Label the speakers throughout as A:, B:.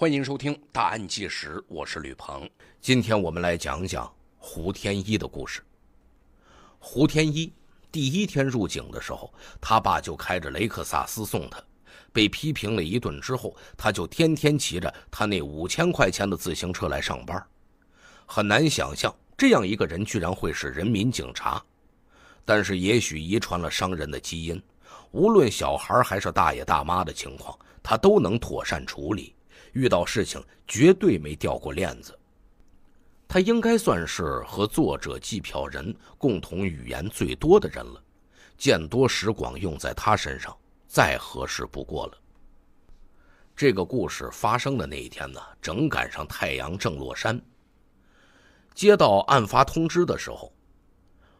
A: 欢迎收听《大案纪实》，我是吕鹏。今天我们来讲讲胡天一的故事。胡天一第一天入警的时候，他爸就开着雷克萨斯送他。被批评了一顿之后，他就天天骑着他那五千块钱的自行车来上班。很难想象这样一个人居然会是人民警察。但是，也许遗传了商人的基因，无论小孩还是大爷大妈的情况，他都能妥善处理。遇到事情绝对没掉过链子，他应该算是和作者、计票人共同语言最多的人了。见多识广，用在他身上再合适不过了。这个故事发生的那一天呢，正赶上太阳正落山。接到案发通知的时候，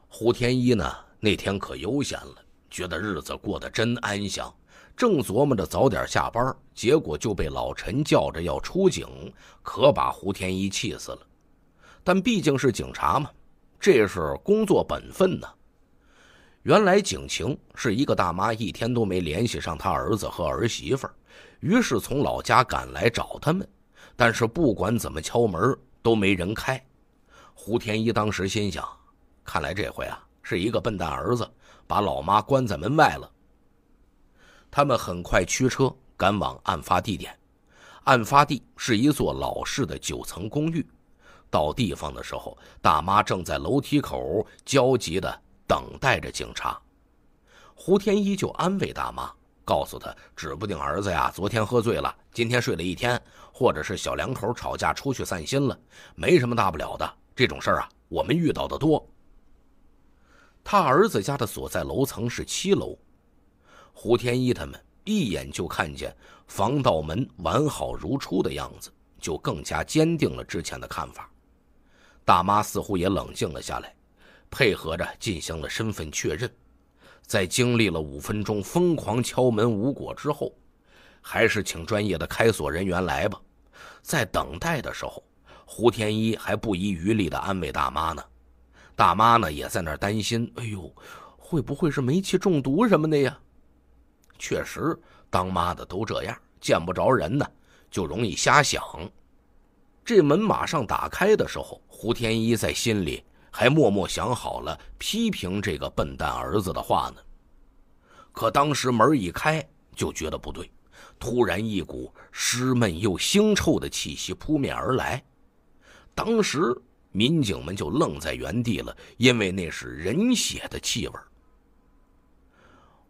A: 胡天一呢那天可悠闲了，觉得日子过得真安详。正琢磨着早点下班，结果就被老陈叫着要出警，可把胡天一气死了。但毕竟是警察嘛，这是工作本分呢。原来警情是一个大妈一天都没联系上她儿子和儿媳妇，于是从老家赶来找他们，但是不管怎么敲门都没人开。胡天一当时心想，看来这回啊是一个笨蛋儿子把老妈关在门外了。他们很快驱车赶往案发地点，案发地是一座老式的九层公寓。到地方的时候，大妈正在楼梯口焦急地等待着警察。胡天一就安慰大妈，告诉她：“指不定儿子呀，昨天喝醉了，今天睡了一天，或者是小两口吵架出去散心了，没什么大不了的。这种事儿啊，我们遇到的多。”他儿子家的所在楼层是七楼。胡天一他们一眼就看见防盗门完好如初的样子，就更加坚定了之前的看法。大妈似乎也冷静了下来，配合着进行了身份确认。在经历了五分钟疯狂敲门无果之后，还是请专业的开锁人员来吧。在等待的时候，胡天一还不遗余力地安慰大妈呢。大妈呢也在那儿担心：“哎呦，会不会是煤气中毒什么的呀？”确实，当妈的都这样，见不着人呢，就容易瞎想。这门马上打开的时候，胡天一在心里还默默想好了批评这个笨蛋儿子的话呢。可当时门一开，就觉得不对。突然一股湿闷又腥臭的气息扑面而来，当时民警们就愣在原地了，因为那是人血的气味。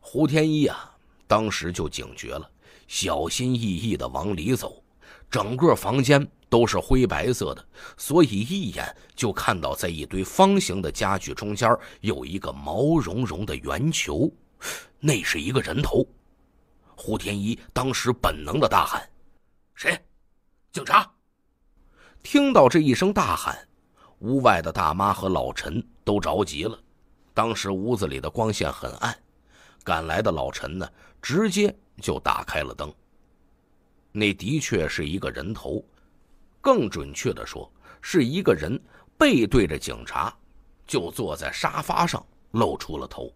A: 胡天一啊！当时就警觉了，小心翼翼地往里走。整个房间都是灰白色的，所以一眼就看到，在一堆方形的家具中间有一个毛茸茸的圆球，那是一个人头。胡天一当时本能地大喊：“谁？警察！”听到这一声大喊，屋外的大妈和老陈都着急了。当时屋子里的光线很暗，赶来的老陈呢？直接就打开了灯。那的确是一个人头，更准确的说，是一个人背对着警察，就坐在沙发上露出了头。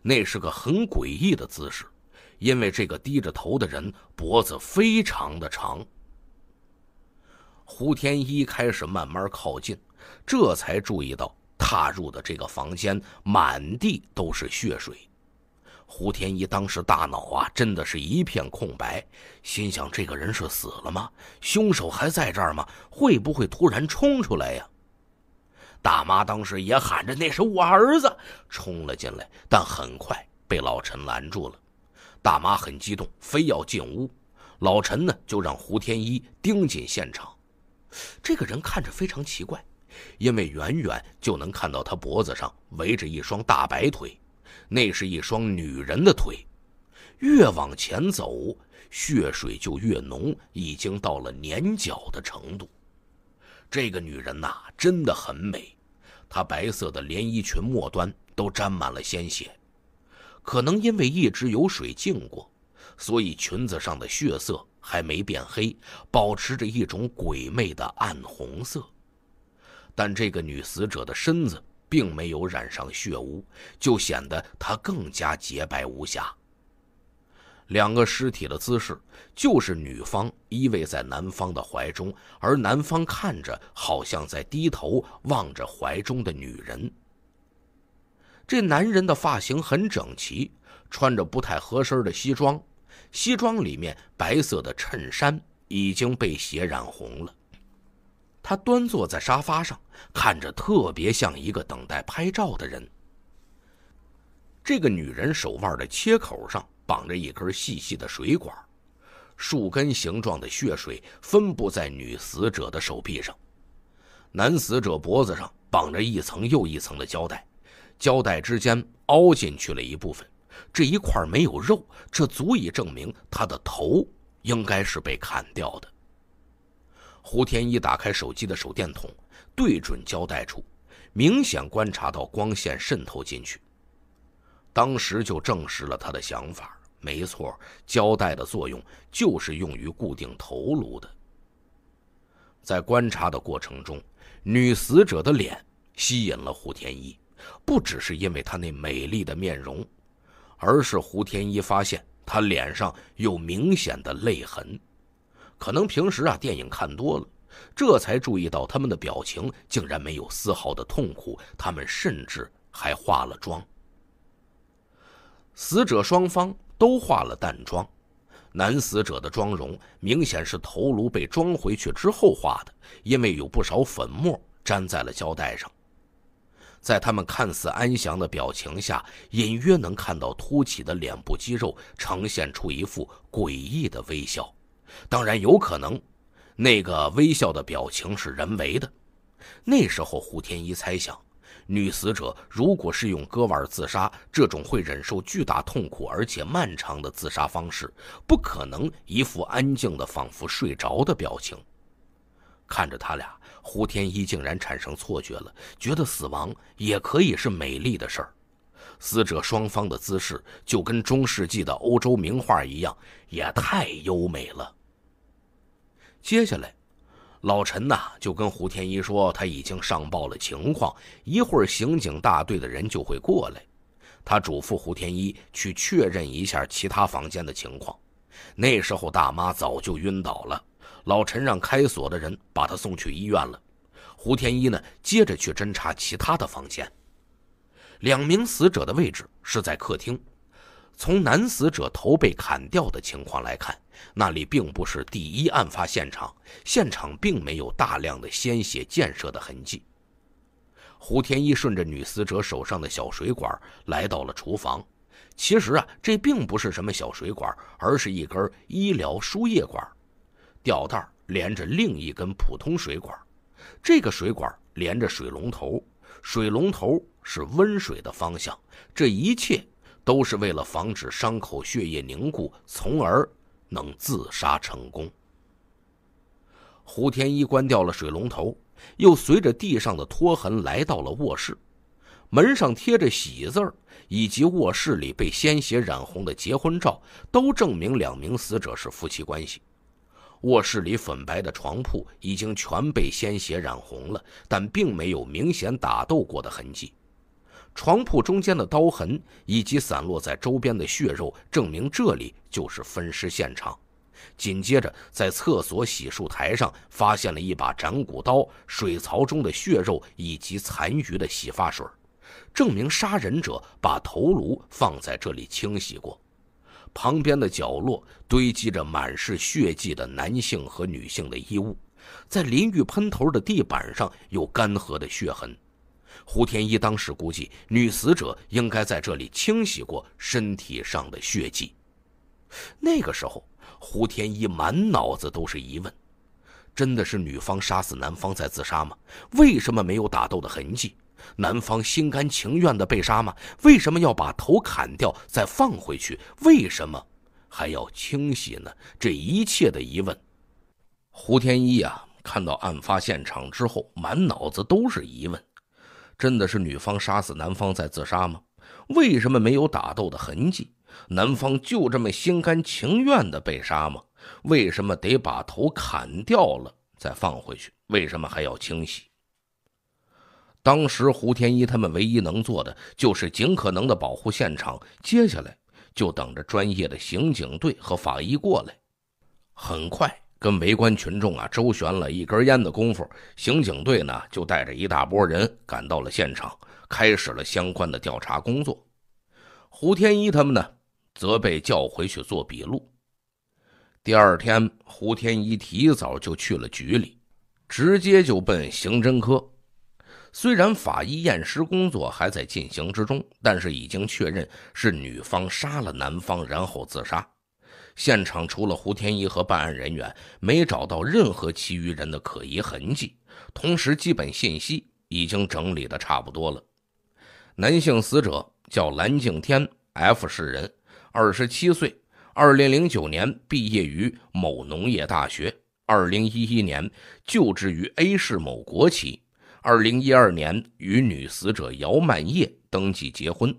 A: 那是个很诡异的姿势，因为这个低着头的人脖子非常的长。胡天一开始慢慢靠近，这才注意到踏入的这个房间满地都是血水。胡天一当时大脑啊，真的是一片空白，心想：这个人是死了吗？凶手还在这儿吗？会不会突然冲出来呀？大妈当时也喊着：“那是我儿子！”冲了进来，但很快被老陈拦住了。大妈很激动，非要进屋。老陈呢，就让胡天一盯紧现场。这个人看着非常奇怪，因为远远就能看到他脖子上围着一双大白腿。那是一双女人的腿，越往前走，血水就越浓，已经到了粘脚的程度。这个女人呐，真的很美，她白色的连衣裙末端都沾满了鲜血，可能因为一直有水浸过，所以裙子上的血色还没变黑，保持着一种鬼魅的暗红色。但这个女死者的身子……并没有染上血污，就显得他更加洁白无瑕。两个尸体的姿势就是女方依偎在男方的怀中，而男方看着好像在低头望着怀中的女人。这男人的发型很整齐，穿着不太合身的西装，西装里面白色的衬衫已经被血染红了。他端坐在沙发上，看着特别像一个等待拍照的人。这个女人手腕的切口上绑着一根细细的水管，树根形状的血水分布在女死者的手臂上。男死者脖子上绑着一层又一层的胶带，胶带之间凹进去了一部分，这一块没有肉，这足以证明他的头应该是被砍掉的。胡天一打开手机的手电筒，对准胶带处，明显观察到光线渗透进去。当时就证实了他的想法，没错，胶带的作用就是用于固定头颅的。在观察的过程中，女死者的脸吸引了胡天一，不只是因为她那美丽的面容，而是胡天一发现她脸上有明显的泪痕。可能平时啊电影看多了，这才注意到他们的表情竟然没有丝毫的痛苦，他们甚至还化了妆。死者双方都化了淡妆，男死者的妆容明显是头颅被装回去之后化的，因为有不少粉末粘在了胶带上。在他们看似安详的表情下，隐约能看到凸起的脸部肌肉呈现出一副诡异的微笑。当然有可能，那个微笑的表情是人为的。那时候，胡天一猜想，女死者如果是用割腕自杀，这种会忍受巨大痛苦而且漫长的自杀方式，不可能一副安静的仿佛睡着的表情。看着他俩，胡天一竟然产生错觉了，觉得死亡也可以是美丽的事儿。死者双方的姿势就跟中世纪的欧洲名画一样，也太优美了。接下来，老陈呐就跟胡天一说，他已经上报了情况，一会儿刑警大队的人就会过来。他嘱咐胡天一去确认一下其他房间的情况。那时候大妈早就晕倒了，老陈让开锁的人把她送去医院了。胡天一呢，接着去侦查其他的房间。两名死者的位置是在客厅。从男死者头被砍掉的情况来看，那里并不是第一案发现场，现场并没有大量的鲜血溅射的痕迹。胡天一顺着女死者手上的小水管来到了厨房，其实啊，这并不是什么小水管，而是一根医疗输液管，吊带连着另一根普通水管，这个水管连着水龙头，水龙头是温水的方向，这一切。都是为了防止伤口血液凝固，从而能自杀成功。胡天一关掉了水龙头，又随着地上的拖痕来到了卧室。门上贴着喜字儿，以及卧室里被鲜血染红的结婚照，都证明两名死者是夫妻关系。卧室里粉白的床铺已经全被鲜血染红了，但并没有明显打斗过的痕迹。床铺中间的刀痕，以及散落在周边的血肉，证明这里就是分尸现场。紧接着，在厕所洗漱台上发现了一把斩骨刀，水槽中的血肉以及残余的洗发水，证明杀人者把头颅放在这里清洗过。旁边的角落堆积着满是血迹的男性和女性的衣物，在淋浴喷头的地板上有干涸的血痕。胡天一当时估计，女死者应该在这里清洗过身体上的血迹。那个时候，胡天一满脑子都是疑问：真的是女方杀死男方再自杀吗？为什么没有打斗的痕迹？男方心甘情愿的被杀吗？为什么要把头砍掉再放回去？为什么还要清洗呢？这一切的疑问，胡天一啊，看到案发现场之后，满脑子都是疑问。真的是女方杀死男方再自杀吗？为什么没有打斗的痕迹？男方就这么心甘情愿的被杀吗？为什么得把头砍掉了再放回去？为什么还要清洗？当时胡天一他们唯一能做的就是尽可能的保护现场，接下来就等着专业的刑警队和法医过来。很快。跟围观群众啊周旋了一根烟的功夫，刑警队呢就带着一大波人赶到了现场，开始了相关的调查工作。胡天一他们呢，则被叫回去做笔录。第二天，胡天一提早就去了局里，直接就奔刑侦科。虽然法医验尸工作还在进行之中，但是已经确认是女方杀了男方，然后自杀。现场除了胡天一和办案人员，没找到任何其余人的可疑痕迹。同时，基本信息已经整理的差不多了。男性死者叫蓝敬天，F 市人，二十七岁，二零零九年毕业于某农业大学，二零一一年就职于 A 市某国企，二零一二年与女死者姚曼叶登记结婚。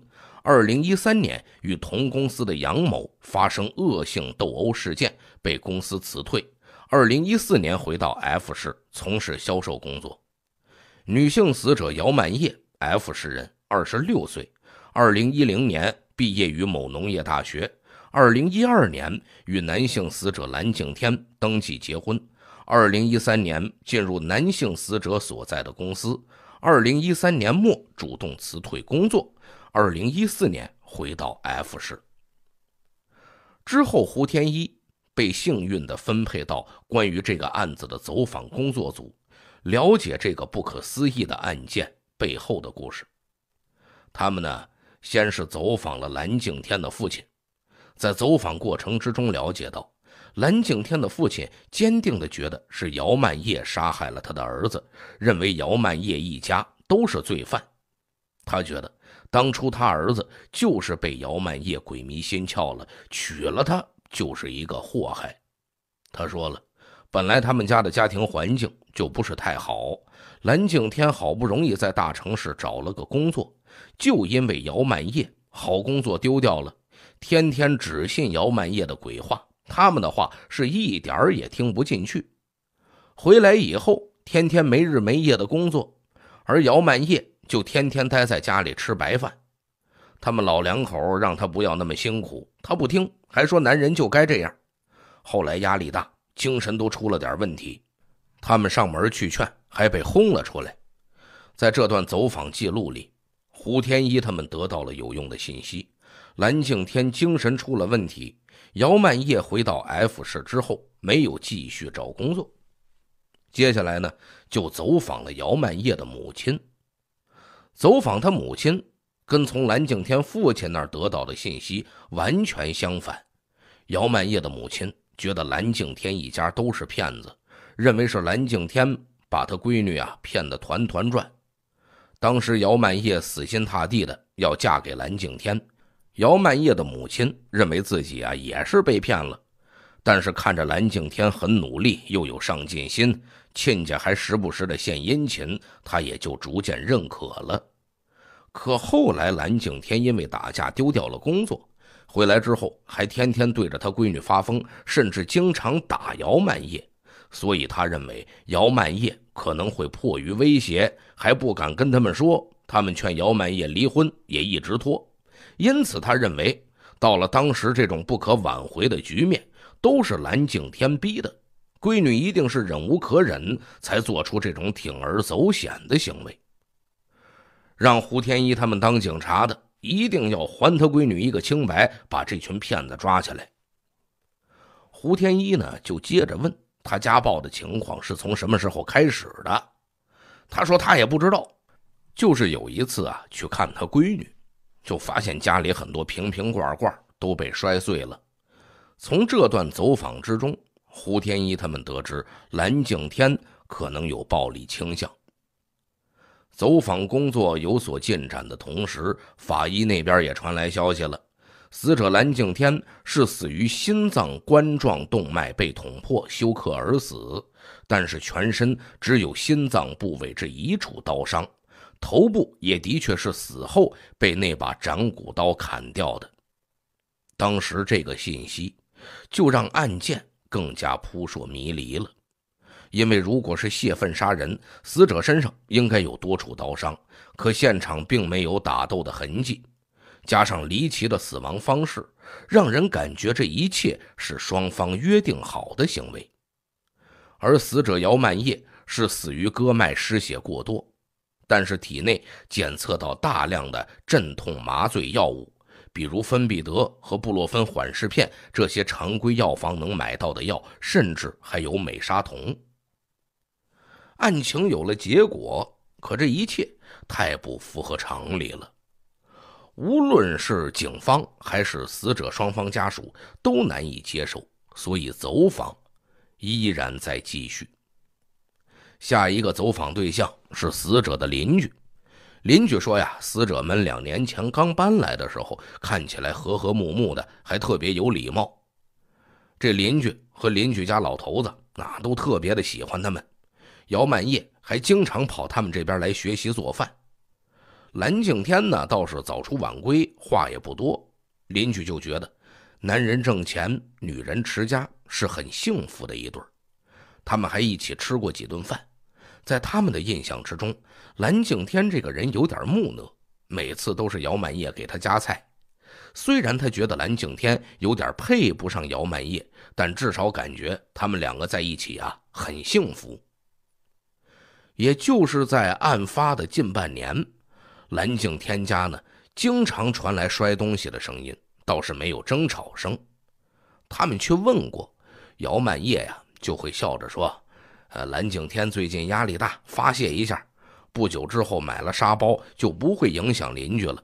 A: 二零一三年与同公司的杨某发生恶性斗殴事件，被公司辞退。二零一四年回到 F 市从事销售工作。女性死者姚曼叶，F 市人，二十六岁。二零一零年毕业于某农业大学。二零一二年与男性死者蓝景天登记结婚。二零一三年进入男性死者所在的公司。二零一三年末主动辞退工作。二零一四年回到 F 市之后，胡天一被幸运的分配到关于这个案子的走访工作组，了解这个不可思议的案件背后的故事。他们呢，先是走访了蓝景天的父亲，在走访过程之中了解到，蓝景天的父亲坚定的觉得是姚曼叶杀害了他的儿子，认为姚曼叶一家都是罪犯，他觉得。当初他儿子就是被姚曼叶鬼迷心窍了，娶了她就是一个祸害。他说了，本来他们家的家庭环境就不是太好，蓝敬天好不容易在大城市找了个工作，就因为姚曼叶，好工作丢掉了。天天只信姚曼叶的鬼话，他们的话是一点儿也听不进去。回来以后，天天没日没夜的工作，而姚曼叶。就天天待在家里吃白饭，他们老两口让他不要那么辛苦，他不听，还说男人就该这样。后来压力大，精神都出了点问题，他们上门去劝，还被轰了出来。在这段走访记录里，胡天一他们得到了有用的信息：蓝敬天精神出了问题，姚曼叶回到 F 市之后没有继续找工作。接下来呢，就走访了姚曼叶的母亲。走访他母亲，跟从蓝敬天父亲那儿得到的信息完全相反。姚曼叶的母亲觉得蓝敬天一家都是骗子，认为是蓝敬天把他闺女啊骗得团团转。当时姚曼叶死心塌地的要嫁给蓝敬天，姚曼叶的母亲认为自己啊也是被骗了。但是看着蓝敬天很努力，又有上进心，亲家还时不时的献殷勤，他也就逐渐认可了。可后来蓝敬天因为打架丢掉了工作，回来之后还天天对着他闺女发疯，甚至经常打姚曼叶，所以他认为姚曼叶可能会迫于威胁，还不敢跟他们说。他们劝姚曼叶离婚，也一直拖。因此他认为，到了当时这种不可挽回的局面。都是蓝敬天逼的，闺女一定是忍无可忍才做出这种铤而走险的行为。让胡天一他们当警察的一定要还他闺女一个清白，把这群骗子抓起来。胡天一呢就接着问他家暴的情况是从什么时候开始的，他说他也不知道，就是有一次啊去看他闺女，就发现家里很多瓶瓶罐罐都被摔碎了。从这段走访之中，胡天一他们得知蓝敬天可能有暴力倾向。走访工作有所进展的同时，法医那边也传来消息了：死者蓝敬天是死于心脏冠状动脉被捅破休克而死，但是全身只有心脏部位这一处刀伤，头部也的确是死后被那把斩骨刀砍掉的。当时这个信息。就让案件更加扑朔迷离了，因为如果是泄愤杀人，死者身上应该有多处刀伤，可现场并没有打斗的痕迹，加上离奇的死亡方式，让人感觉这一切是双方约定好的行为。而死者姚曼叶是死于割脉失血过多，但是体内检测到大量的镇痛麻醉药物。比如芬必得和布洛芬缓释片这些常规药房能买到的药，甚至还有美沙酮。案情有了结果，可这一切太不符合常理了，无论是警方还是死者双方家属都难以接受，所以走访依然在继续。下一个走访对象是死者的邻居。邻居说呀，死者们两年前刚搬来的时候，看起来和和睦睦的，还特别有礼貌。这邻居和邻居家老头子啊，都特别的喜欢他们。姚曼叶还经常跑他们这边来学习做饭。蓝敬天呢，倒是早出晚归，话也不多。邻居就觉得，男人挣钱，女人持家，是很幸福的一对他们还一起吃过几顿饭。在他们的印象之中，蓝敬天这个人有点木讷，每次都是姚曼叶给他夹菜。虽然他觉得蓝敬天有点配不上姚曼叶，但至少感觉他们两个在一起啊很幸福。也就是在案发的近半年，蓝敬天家呢经常传来摔东西的声音，倒是没有争吵声。他们去问过姚曼叶呀，就会笑着说。呃，蓝景天最近压力大，发泄一下。不久之后买了沙包，就不会影响邻居了。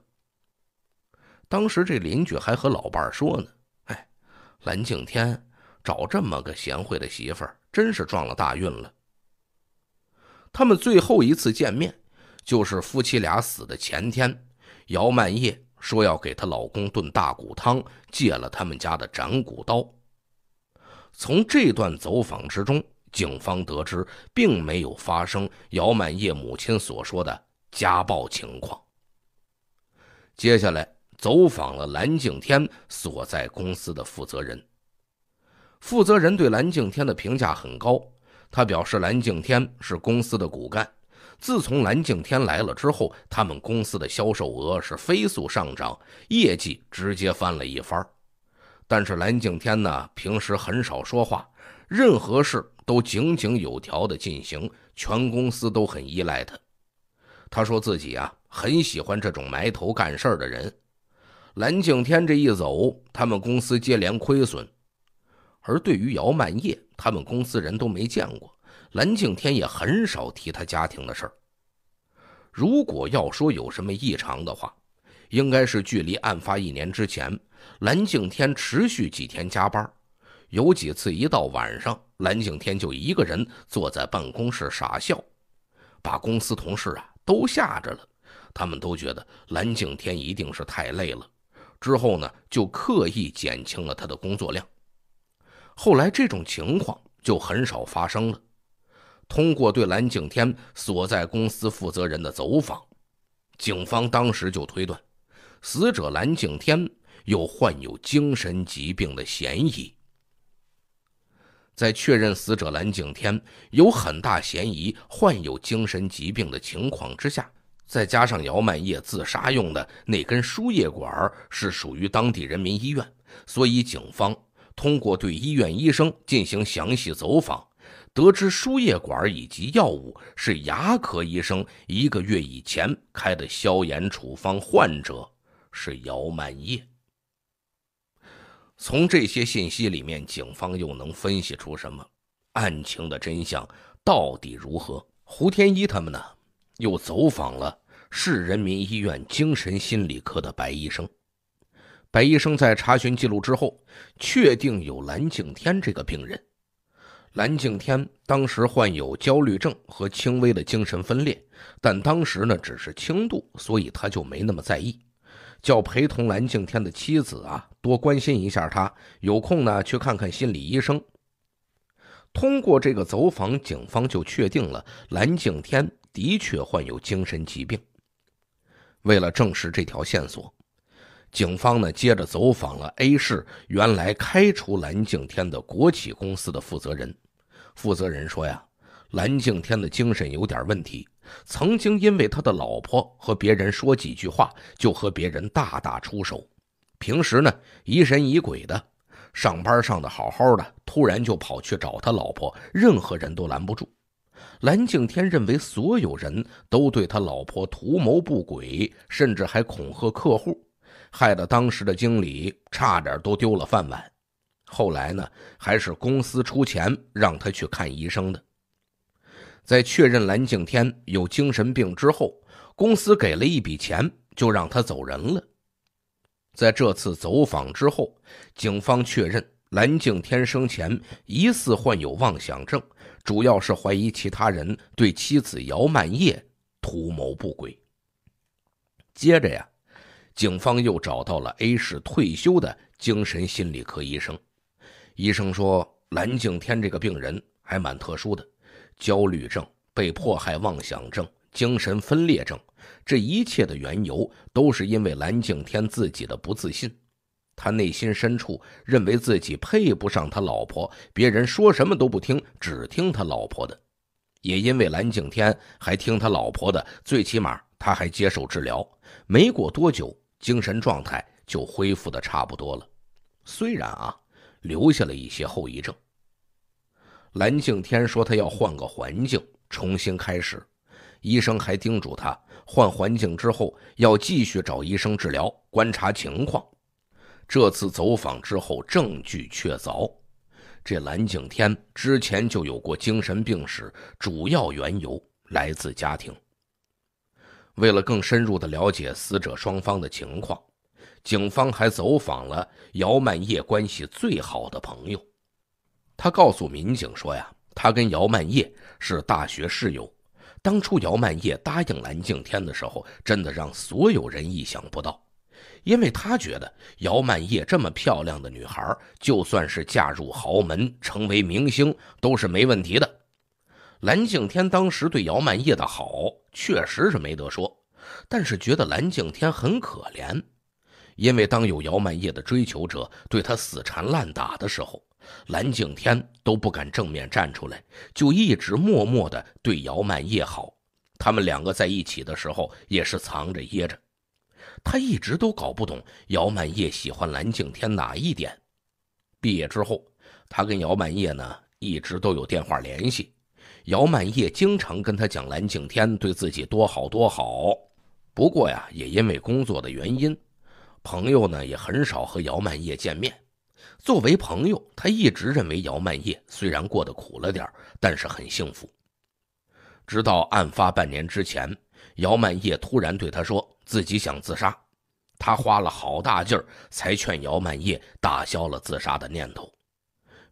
A: 当时这邻居还和老伴说呢：“哎，蓝景天找这么个贤惠的媳妇儿，真是撞了大运了。”他们最后一次见面，就是夫妻俩死的前天。姚曼叶说要给她老公炖大骨汤，借了他们家的斩骨刀。从这段走访之中。警方得知，并没有发生姚满叶母亲所说的家暴情况。接下来走访了蓝敬天所在公司的负责人，负责人对蓝敬天的评价很高。他表示，蓝敬天是公司的骨干。自从蓝敬天来了之后，他们公司的销售额是飞速上涨，业绩直接翻了一番。但是蓝敬天呢，平时很少说话，任何事。都井井有条地进行，全公司都很依赖他。他说自己啊，很喜欢这种埋头干事儿的人。蓝敬天这一走，他们公司接连亏损。而对于姚曼叶，他们公司人都没见过，蓝敬天也很少提他家庭的事儿。如果要说有什么异常的话，应该是距离案发一年之前，蓝敬天持续几天加班。有几次，一到晚上，蓝景天就一个人坐在办公室傻笑，把公司同事啊都吓着了。他们都觉得蓝景天一定是太累了。之后呢，就刻意减轻了他的工作量。后来这种情况就很少发生了。通过对蓝景天所在公司负责人的走访，警方当时就推断，死者蓝景天有患有精神疾病的嫌疑。在确认死者蓝景天有很大嫌疑患有精神疾病的情况之下，再加上姚曼叶自杀用的那根输液管是属于当地人民医院，所以警方通过对医院医生进行详细走访，得知输液管以及药物是牙科医生一个月以前开的消炎处方，患者是姚曼叶。从这些信息里面，警方又能分析出什么？案情的真相到底如何？胡天一他们呢？又走访了市人民医院精神心理科的白医生。白医生在查询记录之后，确定有蓝敬天这个病人。蓝敬天当时患有焦虑症和轻微的精神分裂，但当时呢只是轻度，所以他就没那么在意。叫陪同蓝敬天的妻子啊，多关心一下他，有空呢去看看心理医生。通过这个走访，警方就确定了蓝敬天的确患有精神疾病。为了证实这条线索，警方呢接着走访了 A 市原来开除蓝敬天的国企公司的负责人。负责人说呀，蓝敬天的精神有点问题。曾经因为他的老婆和别人说几句话，就和别人大打出手。平时呢，疑神疑鬼的，上班上的好好的，突然就跑去找他老婆，任何人都拦不住。蓝敬天认为所有人都对他老婆图谋不轨，甚至还恐吓客户，害得当时的经理差点都丢了饭碗。后来呢，还是公司出钱让他去看医生的。在确认蓝敬天有精神病之后，公司给了一笔钱，就让他走人了。在这次走访之后，警方确认蓝敬天生前疑似患有妄想症，主要是怀疑其他人对妻子姚曼叶图谋不轨。接着呀，警方又找到了 A 市退休的精神心理科医生，医生说蓝敬天这个病人还蛮特殊的。焦虑症、被迫害妄想症、精神分裂症，这一切的缘由都是因为蓝敬天自己的不自信。他内心深处认为自己配不上他老婆，别人说什么都不听，只听他老婆的。也因为蓝敬天还听他老婆的，最起码他还接受治疗。没过多久，精神状态就恢复的差不多了，虽然啊，留下了一些后遗症。蓝敬天说：“他要换个环境，重新开始。”医生还叮嘱他，换环境之后要继续找医生治疗，观察情况。这次走访之后，证据确凿。这蓝敬天之前就有过精神病史，主要缘由来自家庭。为了更深入的了解死者双方的情况，警方还走访了姚曼叶关系最好的朋友。他告诉民警说：“呀，他跟姚曼叶是大学室友。当初姚曼叶答应蓝敬天的时候，真的让所有人意想不到，因为他觉得姚曼叶这么漂亮的女孩，就算是嫁入豪门、成为明星都是没问题的。蓝敬天当时对姚曼叶的好，确实是没得说，但是觉得蓝敬天很可怜，因为当有姚曼叶的追求者对他死缠烂打的时候。”蓝敬天都不敢正面站出来，就一直默默的对姚曼叶好。他们两个在一起的时候也是藏着掖着。他一直都搞不懂姚曼叶喜欢蓝敬天哪一点。毕业之后，他跟姚曼叶呢一直都有电话联系。姚曼叶经常跟他讲蓝敬天对自己多好多好。不过呀，也因为工作的原因，朋友呢也很少和姚曼叶见面。作为朋友，他一直认为姚曼叶虽然过得苦了点但是很幸福。直到案发半年之前，姚曼叶突然对他说自己想自杀，他花了好大劲儿才劝姚曼叶打消了自杀的念头。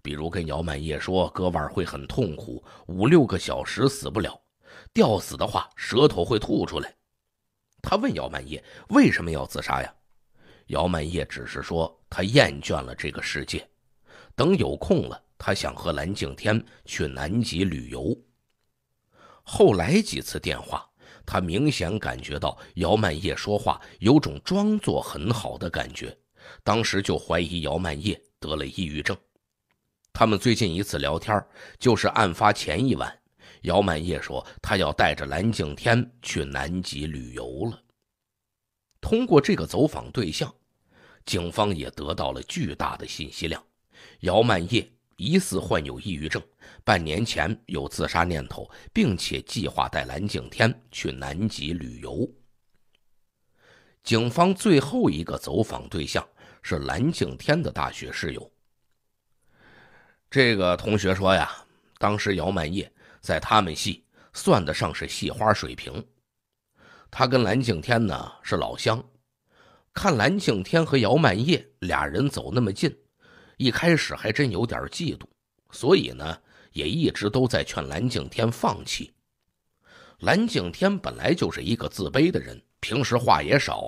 A: 比如跟姚曼叶说割腕会很痛苦，五六个小时死不了；吊死的话，舌头会吐出来。他问姚曼叶为什么要自杀呀？姚曼叶只是说。他厌倦了这个世界，等有空了，他想和蓝敬天去南极旅游。后来几次电话，他明显感觉到姚曼叶说话有种装作很好的感觉，当时就怀疑姚曼叶得了抑郁症。他们最近一次聊天就是案发前一晚，姚曼叶说他要带着蓝敬天去南极旅游了。通过这个走访对象。警方也得到了巨大的信息量。姚曼叶疑似患有抑郁症，半年前有自杀念头，并且计划带蓝敬天去南极旅游。警方最后一个走访对象是蓝敬天的大学室友。这个同学说呀，当时姚曼叶在他们系算得上是系花水平，他跟蓝敬天呢是老乡。看蓝敬天和姚曼叶俩人走那么近，一开始还真有点嫉妒，所以呢也一直都在劝蓝敬天放弃。蓝敬天本来就是一个自卑的人，平时话也少，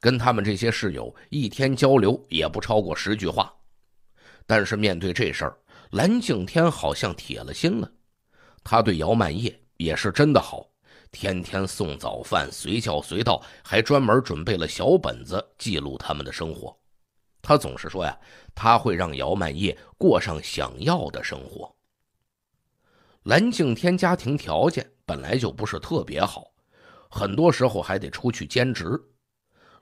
A: 跟他们这些室友一天交流也不超过十句话。但是面对这事儿，蓝敬天好像铁了心了，他对姚曼叶也是真的好。天天送早饭，随叫随到，还专门准备了小本子记录他们的生活。他总是说呀：“他会让姚曼叶过上想要的生活。”蓝敬天家庭条件本来就不是特别好，很多时候还得出去兼职。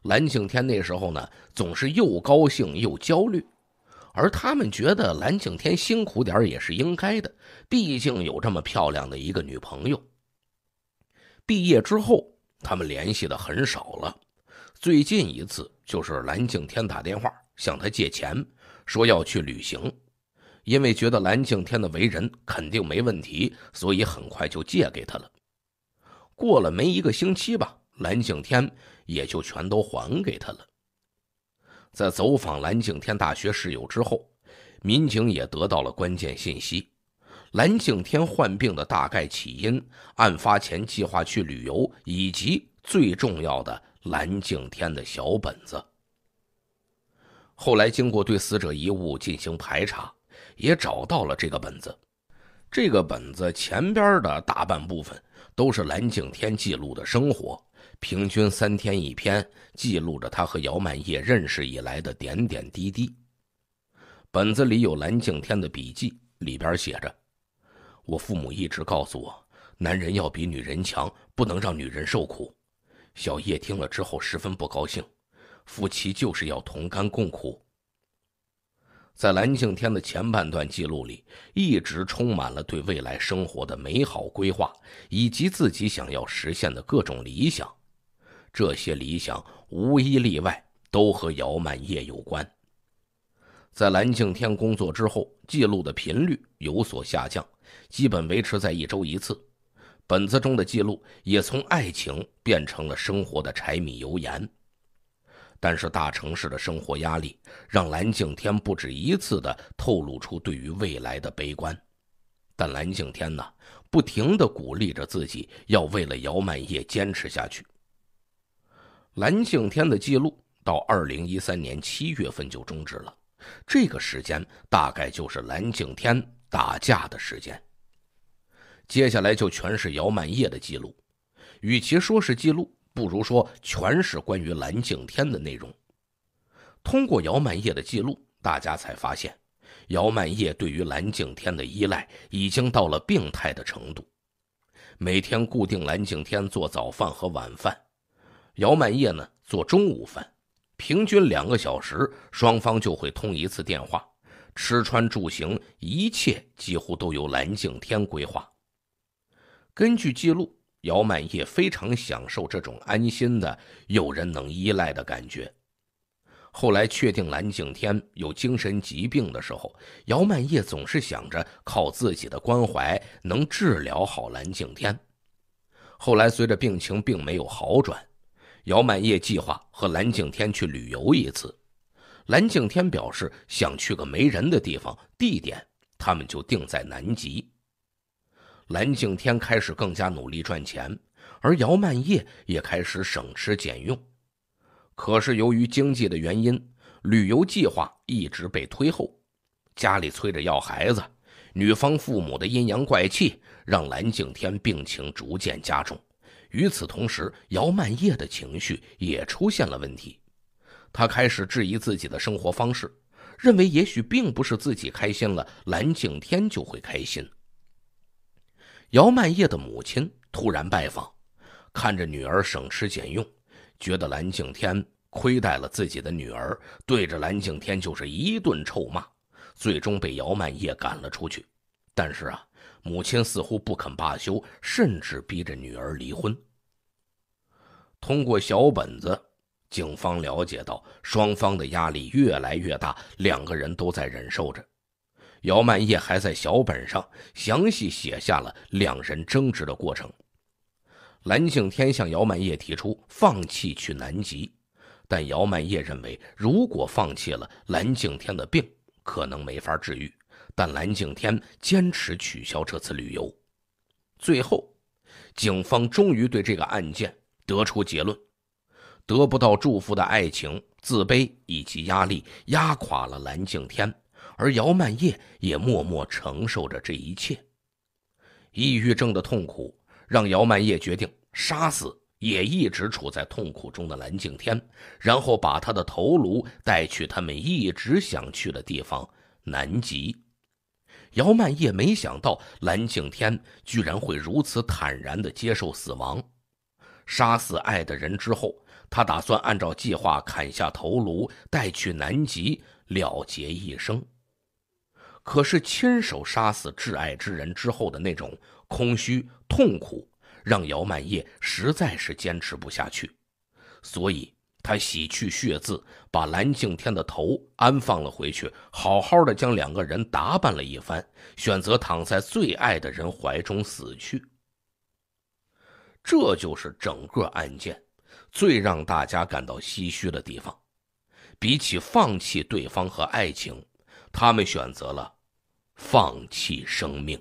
A: 蓝敬天那时候呢，总是又高兴又焦虑，而他们觉得蓝敬天辛苦点也是应该的，毕竟有这么漂亮的一个女朋友。毕业之后，他们联系的很少了。最近一次就是蓝敬天打电话向他借钱，说要去旅行，因为觉得蓝敬天的为人肯定没问题，所以很快就借给他了。过了没一个星期吧，蓝敬天也就全都还给他了。在走访蓝敬天大学室友之后，民警也得到了关键信息。蓝敬天患病的大概起因，案发前计划去旅游，以及最重要的蓝敬天的小本子。后来经过对死者遗物进行排查，也找到了这个本子。这个本子前边的大半部分都是蓝敬天记录的生活，平均三天一篇，记录着他和姚曼叶认识以来的点点滴滴。本子里有蓝敬天的笔记，里边写着。我父母一直告诉我，男人要比女人强，不能让女人受苦。小叶听了之后十分不高兴，夫妻就是要同甘共苦。在蓝敬天的前半段记录里，一直充满了对未来生活的美好规划，以及自己想要实现的各种理想。这些理想无一例外都和姚曼叶有关。在蓝敬天工作之后，记录的频率有所下降。基本维持在一周一次，本子中的记录也从爱情变成了生活的柴米油盐。但是大城市的生活压力让蓝敬天不止一次的透露出对于未来的悲观，但蓝敬天呢，不停的鼓励着自己要为了姚曼叶坚持下去。蓝敬天的记录到二零一三年七月份就终止了，这个时间大概就是蓝敬天打架的时间。接下来就全是姚曼叶的记录，与其说是记录，不如说全是关于蓝敬天的内容。通过姚曼叶的记录，大家才发现，姚曼叶对于蓝敬天的依赖已经到了病态的程度。每天固定蓝敬天做早饭和晚饭，姚曼叶呢做中午饭。平均两个小时，双方就会通一次电话。吃穿住行，一切几乎都由蓝敬天规划。根据记录，姚曼叶非常享受这种安心的、有人能依赖的感觉。后来确定蓝敬天有精神疾病的时候，姚曼叶总是想着靠自己的关怀能治疗好蓝敬天。后来随着病情并没有好转，姚曼叶计划和蓝敬天去旅游一次。蓝敬天表示想去个没人的地方，地点他们就定在南极。蓝敬天开始更加努力赚钱，而姚曼叶也开始省吃俭用。可是由于经济的原因，旅游计划一直被推后。家里催着要孩子，女方父母的阴阳怪气让蓝敬天病情逐渐加重。与此同时，姚曼叶的情绪也出现了问题，她开始质疑自己的生活方式，认为也许并不是自己开心了，蓝敬天就会开心。姚曼叶的母亲突然拜访，看着女儿省吃俭用，觉得蓝敬天亏待了自己的女儿，对着蓝敬天就是一顿臭骂，最终被姚曼叶赶了出去。但是啊，母亲似乎不肯罢休，甚至逼着女儿离婚。通过小本子，警方了解到双方的压力越来越大，两个人都在忍受着。姚曼叶还在小本上详细写下了两人争执的过程。蓝敬天向姚曼叶提出放弃去南极，但姚曼叶认为如果放弃了，蓝敬天的病可能没法治愈。但蓝敬天坚持取消这次旅游。最后，警方终于对这个案件得出结论：得不到祝福的爱情、自卑以及压力压垮了蓝敬天。而姚曼叶也默默承受着这一切，抑郁症的痛苦让姚曼叶决定杀死也一直处在痛苦中的蓝敬天，然后把他的头颅带去他们一直想去的地方——南极。姚曼叶没想到蓝敬天居然会如此坦然地接受死亡，杀死爱的人之后，他打算按照计划砍下头颅，带去南极了结一生。可是亲手杀死挚爱之人之后的那种空虚痛苦，让姚曼叶实在是坚持不下去，所以她洗去血渍，把蓝敬天的头安放了回去，好好的将两个人打扮了一番，选择躺在最爱的人怀中死去。这就是整个案件最让大家感到唏嘘的地方，比起放弃对方和爱情。他们选择了放弃生命。